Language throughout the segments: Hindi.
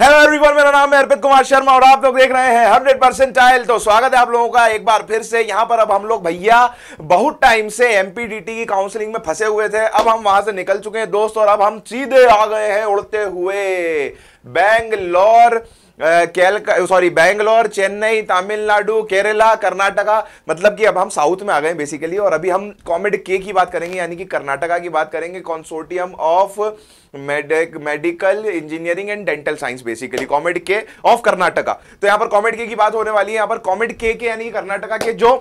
हेलो एवरीवन मेरा नाम है अर्पित कुमार शर्मा और आप लोग देख रहे हैं हंड्रेड परसेंटाइल तो स्वागत है आप लोगों का एक बार फिर से यहां पर अब हम लोग भैया बहुत टाइम से एमपीडीटी की काउंसलिंग में फंसे हुए थे अब हम वहां से निकल चुके हैं दोस्त और अब हम सीधे आ गए हैं उड़ते हुए बैंगलोर सॉरी बैंगलोर चेन्नई तमिलनाडु केरला कर्नाटका मतलब कि अब हम साउथ में आ गए बेसिकली और अभी हम कॉमेड के की बात करेंगे यानी कि कर्नाटका की बात करेंगे consortium of medical engineering and dental science basically COMEDK of Karnataka तो यहां पर कॉमेड के की बात होने वाली है यहां पर कॉमेड के के यानी कर्नाटका के जो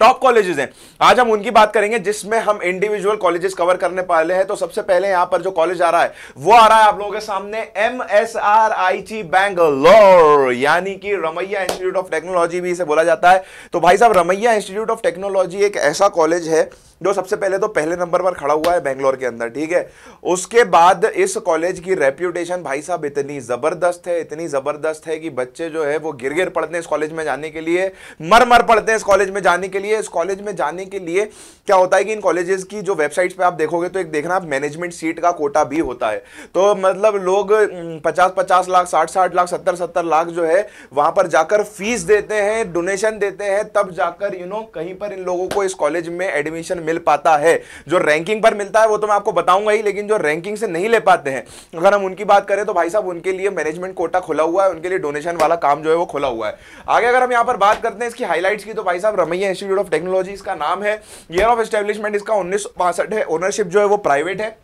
टॉप कॉलेजेस हैं आज हम उनकी बात करेंगे जिसमें हम इंडिविजुअल कॉलेजेस कवर करने पाले हैं तो सबसे पहले यहां पर जो कॉलेज आ रहा है वो आ रहा है आप लोगों के सामने M S R I T Bangalore यानी कि रमैया इंस्टीट्यूट ऑफ टेक्नोलॉजी भी इसे बोला जाता है तो भाई साहब रमैया इंस्टीट्यूट ऑफ टेक्नोलॉजी एक ऐसा कॉलेज है जो सबसे पहले तो पहले नंबर पर खड़ा हुआ है बेंगलोर के अंदर ठीक है उसके बाद इस कॉलेज की रेप्यूटेशन भाई साहब इतनी ज़बरदस्त है इतनी ज़बरदस्त है कि बच्चे जो है वो गिर गिर पड़ते हैं इस कॉलेज में जाने के लिए मर मर पड़ते हैं इस कॉलेज में जाने के लिए इस कॉलेज में जाने के लिए क्या होता है कि इन कॉलेजेस की जो वेबसाइट्स पे आप देखोगे तो एक देखना आप मैनेजमेंट सीट का कोटा भी होता है तो मतलब लोग पचास पचास लाख साठ साठ लाख सत्तर सत्तर लाख जो है वहां पर जाकर फीस देते हैं डोनेशन देते हैं तब जाकर यू नो कहीं पर इन लोगों को इस कॉलेज में एडमिशन मिल पाता है जो रैंकिंग पर मिलता है वो तो मैं आपको बताऊंगा ही लेकिन जो रैंकिंग से नहीं ले पाते हैं अगर हम उनकी बात करें तो भाई साहब उनके लिए मैनेजमेंट कोटा खुला हुआ है उनके लिए डोनेशन वाला काम जो है वो खुला हुआ है आगे अगर हम यहाँ पर बात करते हैं इसकी हाईलाइट्स की तो भाई साहब रमैया इंस्टीट्यूट ऑफ टेक्नोलॉजी इसका नाम है ईयर ऑफ स्टेब्लिशमेंट इसका उन्नीस है ओनरशिप जो है वो प्राइवेट है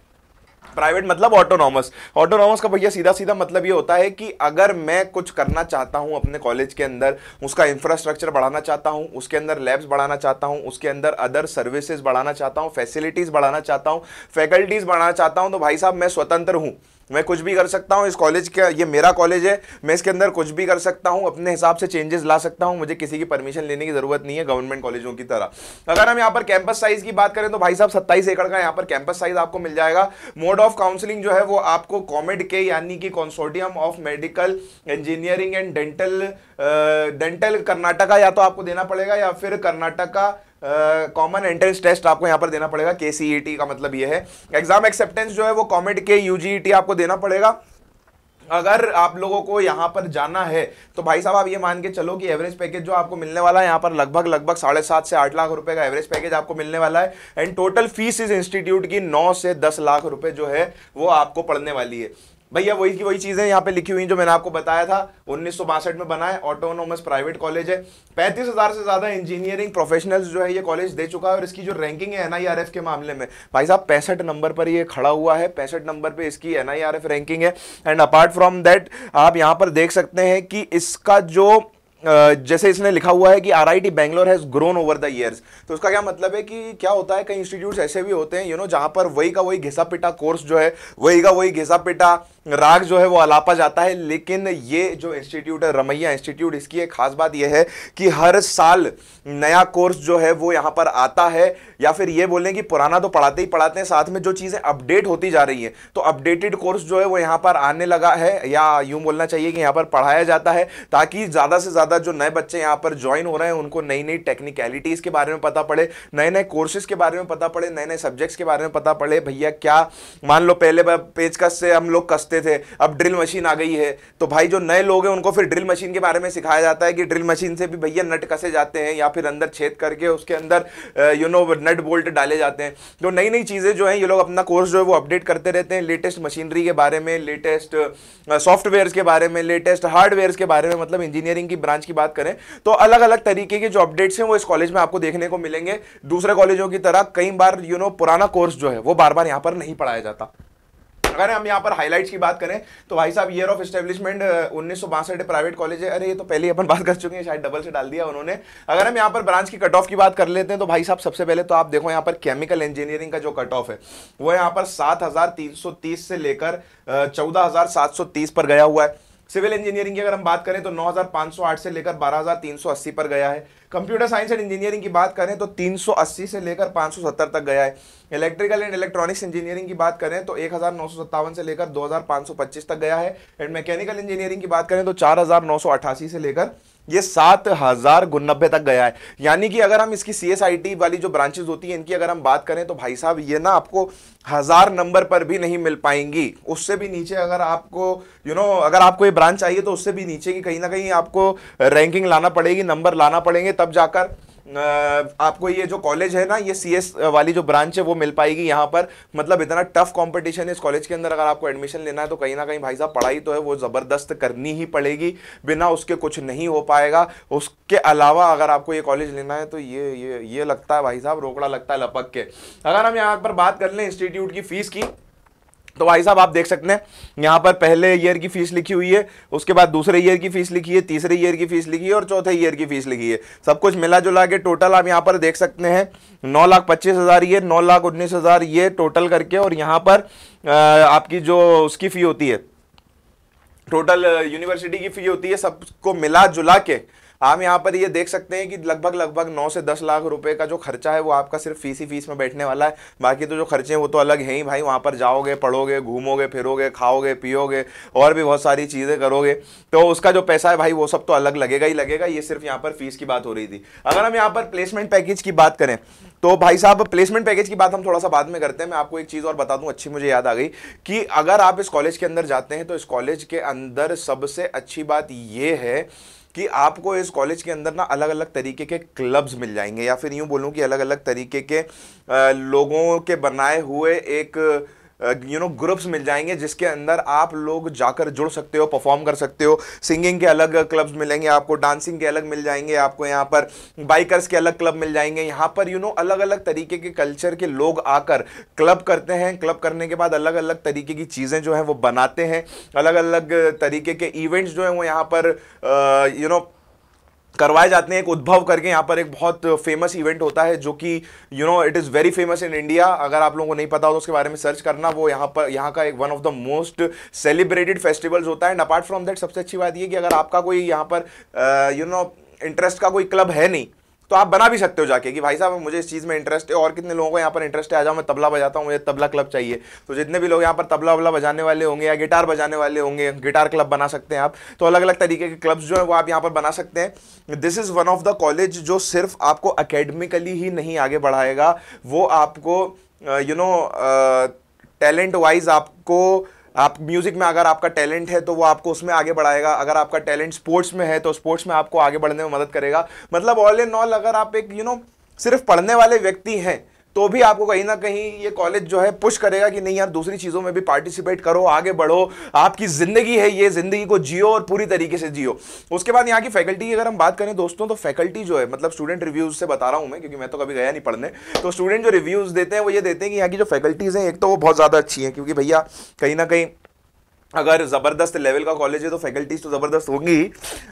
प्राइवेट मतलब ऑटोनॉमस ऑटोनॉमस का भैया सीधा सीधा मतलब ये होता है कि अगर मैं कुछ करना चाहता हूँ अपने कॉलेज के अंदर उसका इंफ्रास्ट्रक्चर बढ़ाना चाहता हूँ उसके अंदर लैब्स बढ़ाना चाहता हूँ उसके अंदर अदर सर्विसेज बढ़ाना चाहता हूँ फैसिलिटीज़ बढ़ाना चाहता हूँ फैकल्टीज़ बढ़ाना चाहता हूँ तो भाई साहब मैं स्वतंत्र हूँ मैं कुछ भी कर सकता हूँ इस कॉलेज का ये मेरा कॉलेज है मैं इसके अंदर कुछ भी कर सकता हूँ अपने हिसाब से चेंजेस ला सकता हूँ मुझे किसी की परमिशन लेने की ज़रूरत नहीं है गवर्नमेंट कॉलेजों की तरह अगर हम यहाँ पर कैंपस साइज़ की बात करें तो भाई साहब सत्ताईस एकड़ का यहाँ पर कैंपस साइज़ आपको मिल जाएगा मोड ऑफ काउंसलिंग जो है वो आपको कॉमेड के यानी कि consortium of medical engineering and dental dental Karnataka या तो आपको देना पड़ेगा या फिर कर्नाटका कॉमन एंट्रेंस टेस्ट आपको यहाँ पर देना पड़ेगा के e का मतलब ये है एग्जाम एक्सेप्टेंस जो है वो कॉमेड के यू e आपको देना पड़ेगा अगर आप लोगों को यहाँ पर जाना है तो भाई साहब आप ये मान के चलो कि एवरेज पैकेज जो आपको मिलने वाला है यहाँ पर लगभग लगभग साढ़े सात से आठ लाख रुपए का एवरेज पैकेज आपको मिलने वाला है एंड टोटल फीस इस इंस्टीट्यूट की नौ से दस लाख रुपए जो है वो आपको पढ़ने वाली है भैया वही की वही चीज़ें यहाँ पे लिखी हुई जो मैंने आपको बताया था उन्नीस में बना है ऑटोनोमस प्राइवेट कॉलेज है पैंतीस हज़ार से ज़्यादा इंजीनियरिंग प्रोफेशनल्स जो है ये कॉलेज दे चुका है और इसकी जो रैंकिंग है एनआईआरएफ के मामले में भाई साहब पैंसठ नंबर पर ये खड़ा हुआ है पैंसठ नंबर पर इसकी एनआईआरएफ रैंकिंग है एंड अपार्ट फ्रॉम दैट आप यहाँ पर देख सकते हैं कि इसका जो जैसे इसने लिखा हुआ है कि R I T Bangalore has grown over the years तो उसका क्या मतलब है कि क्या होता है कई इंस्टीट्यूट्स ऐसे भी होते हैं यू नो जहाँ पर वही का वही घिसा पिटा कोर्स जो है वही का वही घिसा पिटा राग जो है वो अलापा जाता है लेकिन ये जो इंस्टीट्यूट है रमैया इंस्टीट्यूट इसकी एक खास बात यह है कि हर साल नया कोर्स जो है वो यहाँ पर आता है या फिर ये बोलें कि पुराना तो पढ़ाते ही पढ़ाते हैं साथ में जो चीज़ें अपडेट होती जा रही हैं तो अपडेटेड कोर्स जो है वो यहाँ पर आने लगा है या यूँ बोलना चाहिए कि यहाँ पर पढ़ाया जाता है ताकि ज़्यादा से ज़्यादा ज़्यादा जो नए बच्चे यहाँ पर ज्वाइन हो रहे हैं उनको नई नई टेक्निकलिटीज़ के बारे में पता पड़े नए नए कोर्सेज के बारे में पता पड़े नए नए सब्जेक्ट्स के बारे में पता पड़े भैया क्या मान लो पहले पेचकस से हम लोग कसते थे अब ड्रिल मशीन आ गई है तो भाई जो नए लोग हैं उनको फिर ड्रिल मशीन के बारे में सिखाया जाता है कि ड्रिल मशीन से भी भैया नट कसे जाते हैं या फिर अंदर छेद करके उसके अंदर यू नो नट बोल्ट डाले जाते हैं तो नई नई चीज़ें जो है ये लोग अपना कोर्स जो है वो अपडेट करते रहते हैं लेटेस्ट मशीनरी के बारे में लेटेस्ट सॉफ्टवेयर के बारे में लेटेस्ट हार्डवेयर के बारे में मतलब इंजीनियरिंग की ब्रांच ब्रांच की बात करें तो अलग अलग तरीके के जो अपडेट्स हैं वो इस कॉलेज में आपको देखने को मिलेंगे दूसरे कॉलेजों की तरह कई बार यू you नो know, पुराना कोर्स जो है वो बार बार यहाँ पर नहीं पढ़ाया जाता अगर हम यहाँ पर हाईलाइट्स की बात करें तो भाई साहब ईयर ऑफ स्टेब्लिशमेंट उन्नीस प्राइवेट कॉलेज है अरे ये तो पहले अपन बात कर चुके हैं शायद डबल से डाल दिया उन्होंने अगर हम यहाँ पर ब्रांच की कट ऑफ की बात कर लेते हैं तो भाई साहब सबसे पहले तो आप देखो यहाँ पर केमिकल इंजीनियरिंग का जो कट ऑफ है वो यहाँ पर सात से लेकर चौदह पर गया हुआ है सिविल इंजीनियरिंग की अगर हम बात करें तो 9,508 से लेकर 12,380 पर गया है कंप्यूटर साइंस एंड इंजीनियरिंग की बात करें तो 380 से लेकर 570 तक गया है इलेक्ट्रिकल एंड इलेक्ट्रॉनिक्स इंजीनियरिंग की बात करें तो एक से लेकर दो तक गया है एंड मैकेनिकल इंजीनियरिंग की बात करें तो चार से लेकर ये सात हजार गुनबे तक गया है यानी कि अगर हम इसकी सी वाली जो ब्रांचेज होती है इनकी अगर हम बात करें तो भाई साहब ये ना आपको हजार नंबर पर भी नहीं मिल पाएंगी उससे भी नीचे अगर आपको यू you नो know, अगर आपको ये ब्रांच चाहिए तो उससे भी नीचे की कहीं ना कहीं आपको रैंकिंग लाना पड़ेगी नंबर लाना पड़ेंगे तब जाकर आपको ये जो कॉलेज है ना ये सी वाली जो ब्रांच है वो मिल पाएगी यहाँ पर मतलब इतना टफ कॉम्पिटिशन है इस कॉलेज के अंदर अगर आपको एडमिशन लेना है तो कहीं ना कहीं भाई साहब पढ़ाई तो है वो ज़बरदस्त करनी ही पड़ेगी बिना उसके कुछ नहीं हो पाएगा उसके अलावा अगर आपको ये कॉलेज लेना है तो ये ये ये लगता है भाई साहब रोकड़ा लगता है लपक के अगर हम यहाँ पर बात कर लें इंस्टीट्यूट की फ़ीस की तो भाई साहब आप देख सकते हैं यहाँ पर पहले ईयर की फीस लिखी हुई है उसके बाद दूसरे ईयर की फीस लिखी है तीसरे ईयर की फीस लिखी है और चौथे ईयर की फीस लिखी है सब कुछ मिला जुला के टोटल आप यहाँ पर देख सकते हैं नौ लाख पच्चीस हज़ार ये नौ लाख उन्नीस हज़ार ये टोटल करके और यहाँ पर आपकी जो उसकी फ़ी होती है टोटल यूनिवर्सिटी की फ़ी होती है सबको मिला जुला के आप यहाँ पर ये देख सकते हैं कि लगभग लगभग नौ से दस लाख रुपए का जो खर्चा है वो आपका सिर्फ फीस ही फीस में बैठने वाला है बाकी तो जो खर्चे हैं वो तो अलग हैं ही भाई वहाँ पर जाओगे पढ़ोगे घूमोगे फिरोगे खाओगे पियोगे और भी बहुत सारी चीज़ें करोगे तो उसका जो पैसा है भाई वो सब तो अलग लगेगा ही लगेगा ये सिर्फ यहाँ पर फीस की बात हो रही थी अगर हम यहाँ पर प्लेसमेंट पैकेज की बात करें तो भाई साहब प्लेसमेंट पैकेज की बात हम थोड़ा सा बाद में करते हैं मैं आपको एक चीज़ और बता दूँ अच्छी मुझे याद आ गई कि अगर आप इस कॉलेज के अंदर जाते हैं तो इस कॉलेज के अंदर सबसे अच्छी बात यह है कि आपको इस कॉलेज के अंदर ना अलग अलग तरीके के क्लब्स मिल जाएंगे या फिर यूँ बोलूँ कि अलग अलग तरीके के लोगों के बनाए हुए एक यू नो ग्रुप्स मिल जाएंगे जिसके अंदर आप लोग जाकर जुड़ सकते हो परफॉर्म कर सकते हो सिंगिंग के अलग क्लब्स मिलेंगे आपको डांसिंग के अलग मिल जाएंगे आपको यहाँ पर बाइकर्स के अलग क्लब मिल जाएंगे यहाँ पर यू नो अलग अलग तरीके के कल्चर के लोग आकर क्लब करते हैं क्लब करने के बाद अलग अलग तरीके की चीज़ें जो हैं वो बनाते हैं अलग अलग तरीके के इवेंट्स जो हैं वो यहाँ पर यू नो करवाए जाते हैं एक उद्भव करके यहाँ पर एक बहुत फेमस इवेंट होता है जो कि you know it is very famous in India अगर आप लोगों को नहीं पता हो तो उसके बारे में सर्च करना वो यहाँ पर यहाँ का एक one of the most celebrated festivals होता है एंड अपार्ट फ्रॉम दैट सबसे अच्छी बात ये कि अगर आपका कोई यहाँ पर यू नो इंटरेस्ट का कोई क्लब है नहीं तो आप बना भी सकते हो जाके कि भाई साहब मुझे इस चीज़ में इंटरेस्ट है और कितने लोगों को यहाँ पर इंटरेस्ट है आ जाओ मैं तबला बजाता हूँ मुझे तबला क्लब चाहिए तो जितने भी लोग यहाँ पर तबला वबला बजाने वाले होंगे या गिटार बजाने वाले होंगे गिटार क्लब बना सकते हैं आप तो अलग अलग तरीके के क्लब्स जो हैं वो आप यहाँ पर बना सकते हैं this is one of the college जो सिर्फ आपको अकेडमिकली ही नहीं आगे बढ़ाएगा वो आपको यू नो टैलेंट वाइज आपको आप म्यूज़िक में अगर आपका टैलेंट है तो वो आपको उसमें आगे बढ़ाएगा अगर आपका टैलेंट स्पोर्ट्स में है तो स्पोर्ट्स में आपको आगे बढ़ने में मदद करेगा मतलब ऑल इन ऑल अगर आप एक यू you नो know, सिर्फ पढ़ने वाले व्यक्ति हैं तो भी आपको कहीं ना कहीं ये कॉलेज जो है पुश करेगा कि नहीं आप दूसरी चीज़ों में भी पार्टिसिपेट करो आगे बढ़ो आपकी ज़िंदगी है ये ज़िंदगी को जियो और पूरी तरीके से जियो उसके बाद यहाँ की फैकल्टी की अगर हम बात करें दोस्तों तो फैकल्टी जो है मतलब स्टूडेंट रिव्यूज़ से बता रहा हूँ मैं क्योंकि मैं तो कभी गया नहीं पढ़ने तो स्टूडेंट जो रिव्यूज़ देते हैं वो ये देते हैं कि यहाँ की जो फैकल्टीज़ हैं एक तो वो बहुत ज़्यादा अच्छी हैं क्योंकि भैया कहीं ना कहीं अगर ज़बरदस्त लेवल का कॉलेज है तो फैकल्टीज़ तो ज़बरदस्त होंगी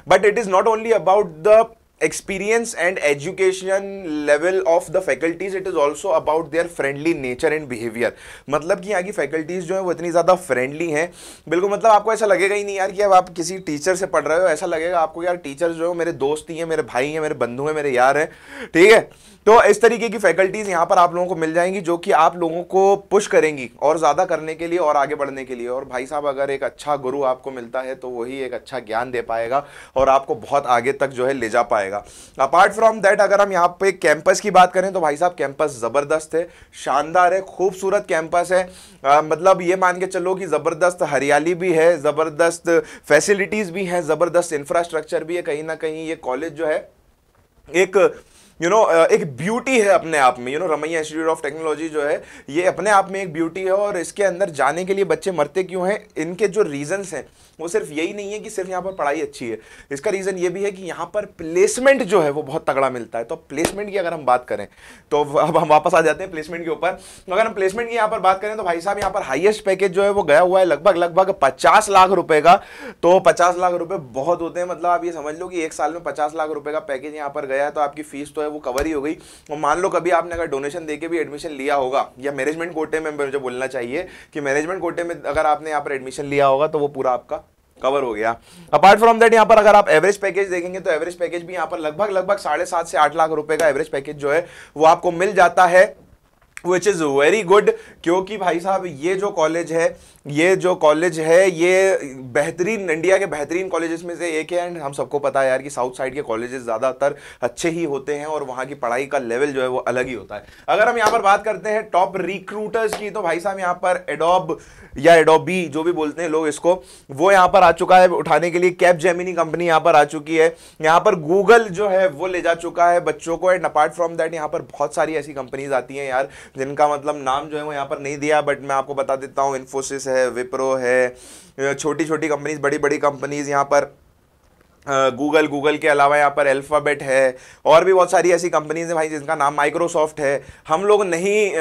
but it is not only about the experience and education level of the faculties it is also about their friendly nature and behavior मतलब कि यहाँ की फैकल्टीज़ जो है वो इतनी ज़्यादा फ्रेंडली हैं बिल्कुल मतलब आपको ऐसा लगेगा ही नहीं यार कि अब आप किसी टीचर से पढ़ रहे हो ऐसा लगेगा आपको यार टीचर जो है मेरे दोस्त ही हैं मेरे भाई हैं मेरे बंधु हैं मेरे यार हैं ठीक है तो इस तरीके की फैकल्टीज़ यहाँ पर आप लोगों को मिल जाएंगी जो कि आप लोगों को पुश करेंगी और ज़्यादा करने के लिए और आगे बढ़ने के लिए और भाई साहब अगर एक अच्छा गुरु आपको मिलता है तो वही एक अच्छा ज्ञान दे पाएगा और आपको बहुत आगे तक जो है ले जा पाएगा जाएगा अपार्ट फ्रॉम दैट अगर हम यहाँ पे कैंपस की बात करें तो भाई साहब कैंपस ज़बरदस्त है शानदार है खूबसूरत कैंपस है आ, मतलब ये मान के चलो कि ज़बरदस्त हरियाली भी है ज़बरदस्त फैसिलिटीज़ भी हैं ज़बरदस्त इंफ्रास्ट्रक्चर भी है कहीं ना कहीं ये कॉलेज जो है एक यू नो uh, एक ब्यूटी है अपने आप में you know Ramaiah institute of technology जो है ये अपने आप में एक ब्यूटी है और इसके अंदर जाने के लिए बच्चे मरते क्यों हैं इनके जो रीजंस हैं वो सिर्फ यही नहीं है कि सिर्फ यहाँ पर पढ़ाई अच्छी है इसका रीज़न ये भी है कि यहाँ पर प्लेसमेंट जो है वो बहुत तगड़ा मिलता है तो प्लेसमेंट की अगर हम बात करें तो अब हम वापस आ जाते हैं प्लेसमेंट के ऊपर तो अगर हम प्लेसमेंट की यहाँ पर बात करें तो भाई साहब यहाँ पर हाइएस्ट पैकेज जो है वो गया हुआ है लगभग लगभग पचास लाख रुपए का तो पचास लाख रुपए बहुत होते हैं मतलब आप ये समझ लो कि एक साल में पचास लाख रुपए का पैकेज यहाँ पर गया है तो आपकी फीस तो है है वो कवर ही हो गई और मान लो कभी आपने अगर डोनेशन दे भी एडमिशन लिया होगा या मैनेजमेंट कोटे में मुझे बोलना चाहिए कि मैनेजमेंट कोटे में अगर आपने यहाँ पर एडमिशन लिया होगा तो वो पूरा आपका कवर हो गया अपार्ट फ्रॉम दैट यहाँ पर अगर आप एवरेज पैकेज देखेंगे तो एवरेज पैकेज भी यहाँ पर लगभग लगभग साढ़े सात से आठ लाख रुपए का एवरेज पैकेज जो है वो आपको मिल जाता है विच इज़ वेरी गुड क्योंकि भाई साहब ये जो कॉलेज है ये जो कॉलेज है ये बेहतरीन इंडिया के बेहतरीन कॉलेजेस में से एक है एंड हम सबको पता है यार कि साउथ साइड के कॉलेजेस ज़्यादातर अच्छे ही होते हैं और वहाँ की पढ़ाई का लेवल जो है वो अलग ही होता है अगर हम यहाँ पर बात करते हैं टॉप रिक्रूटर्स की तो भाई साहब यहाँ पर एडोब या एडोबी जो भी बोलते हैं लोग इसको वो यहाँ पर आ चुका है उठाने के लिए कैप जेमिनी कंपनी यहाँ पर आ चुकी है यहाँ पर गूगल जो है वो ले जा चुका है बच्चों को एंड अपार्ट फ्रॉम दैट यहाँ पर बहुत सारी ऐसी कंपनीज आती हैं यार जिनका मतलब नाम जो है वो यहाँ पर नहीं दिया बट मैं आपको बता देता हूँ इन्फोसिस है विप्रो है छोटी छोटी कंपनीज बड़ी बड़ी कंपनीज़ यहाँ पर गूगल गूगल के अलावा यहाँ पर अल्फ़ाबेट है और भी बहुत सारी ऐसी कंपनीज हैं भाई जिनका नाम माइक्रोसॉफ्ट है हम लोग नहीं आ,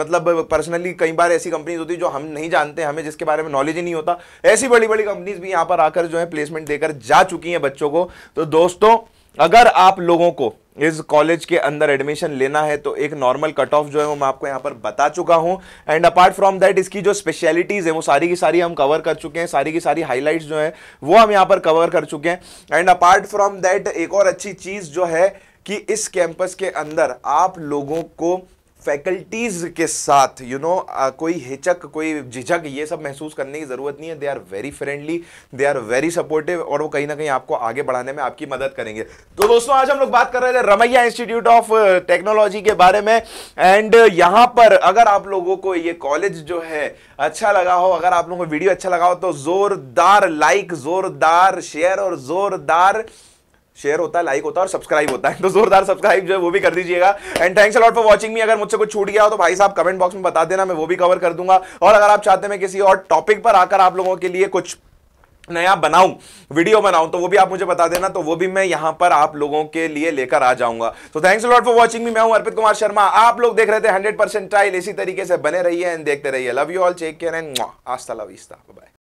मतलब पर्सनली कई बार ऐसी कंपनीज होती जो हम नहीं जानते हमें जिसके बारे में नॉलेज ही नहीं होता ऐसी बड़ी बड़ी कंपनीज भी यहाँ पर आकर जो है प्लेसमेंट देकर जा चुकी हैं बच्चों को तो दोस्तों अगर आप लोगों को इस कॉलेज के अंदर एडमिशन लेना है तो एक नॉर्मल कट ऑफ जो है वो मैं आपको यहाँ पर बता चुका हूँ एंड अपार्ट फ्रॉम दैट इसकी जो स्पेशलिटीज़ है वो सारी की सारी हम कवर कर चुके हैं सारी की सारी हाईलाइट्स जो है वो हम यहाँ पर कवर कर चुके हैं एंड अपार्ट फ्रॉम दैट एक और अच्छी चीज़ जो है कि इस कैंपस के अंदर आप लोगों को फैकल्टीज़ के साथ यू you नो know, कोई हिचक कोई झिझक ये सब महसूस करने की ज़रूरत नहीं है they are very friendly they are very supportive और वो कहीं ना कहीं आपको आगे बढ़ाने में आपकी मदद करेंगे तो दोस्तों आज हम लोग बात कर रहे थे रमैया इंस्टीट्यूट ऑफ टेक्नोलॉजी के बारे में एंड uh, यहाँ पर अगर आप लोगों को ये कॉलेज जो है अच्छा लगा हो अगर आप लोगों को वीडियो अच्छा लगा हो तो ज़ोरदार लाइक ज़ोरदार शेयर और ज़ोरदार शेयर होता है लाइक होता है और सब्सक्राइब होता है तो जोरदार सब्सक्राइब जो है वो भी कर दीजिएगा and thanks a lot for watching me अगर मुझसे कुछ छूट गया हो तो भाई साहब कमेंट बॉक्स में बता देना मैं वो भी कवर कर दूंगा और अगर आप चाहते हैं मैं किसी और टॉपिक पर आकर आप लोगों के लिए कुछ नया बनाऊं वीडियो बनाऊं तो वो भी आप मुझे बता देना तो वो भी मैं यहां पर आप लोगों के लिए लेकर आ जाऊंगा तो thanks lot for watching me मैं हूं अर्पित कुमार शर्मा आप लोग देख रहे थे हंड्रेड परसेंट ट्राइल इसी तरीके से बने रहिए एंड देखते रहिए love you all take care and आस्ता लव ईस्ता बाय